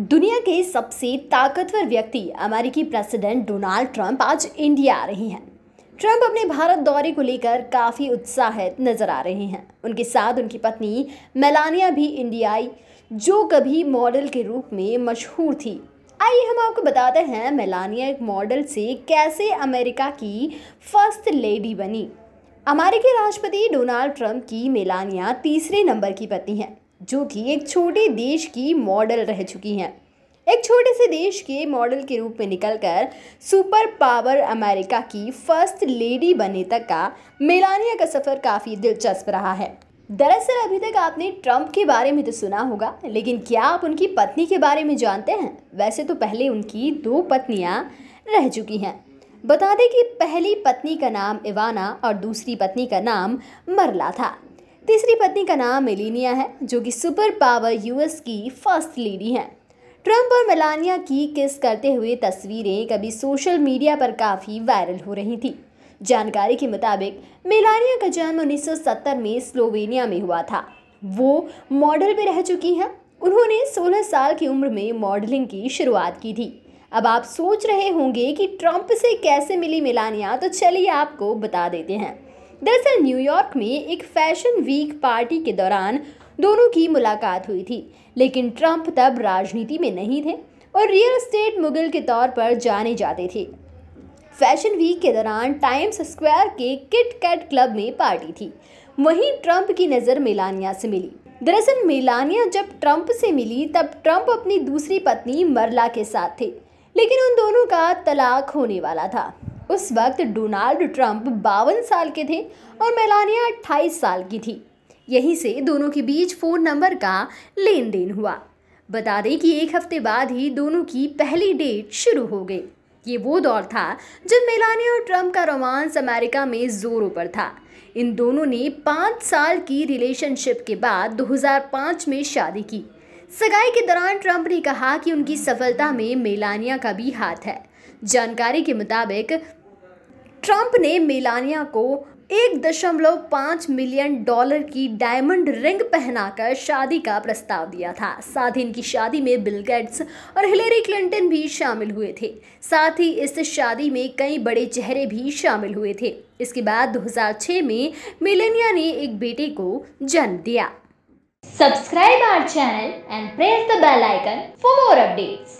दुनिया के सबसे ताकतवर व्यक्ति अमेरिकी प्रेसिडेंट डोनाल्ड ट्रंप आज इंडिया आ रही हैं ट्रंप अपने भारत दौरे को लेकर काफ़ी उत्साहित नजर आ रहे हैं उनके साथ उनकी पत्नी मेलानिया भी इंडिया आई जो कभी मॉडल के रूप में मशहूर थी आइए हम आपको बताते हैं मेलानिया एक मॉडल से कैसे अमेरिका की फर्स्ट लेडी बनी अमेरिकी राष्ट्रपति डोनाल्ड ट्रंप की मेलानिया तीसरे नंबर की पत्नी हैं जो कि एक छोटे देश की मॉडल रह चुकी हैं एक छोटे से देश के मॉडल के रूप में निकलकर सुपर पावर अमेरिका की फर्स्ट लेडी बनने तक का मेलानिया का सफ़र काफ़ी दिलचस्प रहा है दरअसल अभी तक आपने ट्रंप के बारे में तो सुना होगा लेकिन क्या आप उनकी पत्नी के बारे में जानते हैं वैसे तो पहले उनकी दो पत्नियां रह चुकी हैं बता दें कि पहली पत्नी का नाम इवाना और दूसरी पत्नी का नाम मरला था तीसरी पत्नी का नाम मेलिनिया है जो कि सुपर पावर यूएस की फर्स्ट लेडी हैं ट्रंप और मेलानिया की किस करते हुए तस्वीरें कभी सोशल मीडिया पर काफ़ी वायरल हो रही थी जानकारी के मुताबिक मेलानिया का जन्म 1970 में स्लोवेनिया में हुआ था वो मॉडल भी रह चुकी हैं उन्होंने 16 साल की उम्र में मॉडलिंग की शुरुआत की थी अब आप सोच रहे होंगे कि ट्रंप से कैसे मिली मेलानिया तो चलिए आपको बता देते हैं दरअसल न्यूयॉर्क में एक फैशन वीक पार्टी के दौरान दोनों की मुलाकात हुई थी लेकिन ट्रंप तब राजनीति में नहीं थे और रियल स्टेट मुगल के तौर पर जाने जाते थे फैशन वीक के दौरान टाइम्स स्क्वायर के किट कैट क्लब में पार्टी थी वहीं ट्रंप की नज़र मेलानिया से मिली दरअसल मेलानिया जब ट्रंप से मिली तब ट्रंप अपनी दूसरी पत्नी मरला के साथ थे लेकिन उन दोनों का तलाक होने वाला था उस वक्त डोनाल्ड ट्रंप बावन साल के थे और मेलानिया अट्ठाईस साल की थी यहीं से दोनों के बीच फ़ोन नंबर का लेन देन हुआ बता दें कि एक हफ्ते बाद ही दोनों की पहली डेट शुरू हो गई ये वो दौर था जब मेलानिया और ट्रंप का रोमांस अमेरिका में ज़ोरों पर था इन दोनों ने पाँच साल की रिलेशनशिप के बाद 2005 में शादी की सगाई के दौरान ट्रंप ने कहा कि उनकी सफलता में मेलानिया का भी हाथ है जानकारी के मुताबिक ट्रंप ने मेलानिया को एक दशमलव पाँच मिलियन डॉलर की डायमंड रिंग पहनाकर शादी का प्रस्ताव दिया था साथ ही इनकी शादी में बिल गेट्स और हिलेरी क्लिंटन भी शामिल हुए थे साथ ही इस शादी में कई बड़े चेहरे भी शामिल हुए थे इसके बाद 2006 में मिलेनिया ने एक बेटे को जन्म दिया subscribe our channel and press the bell icon for more updates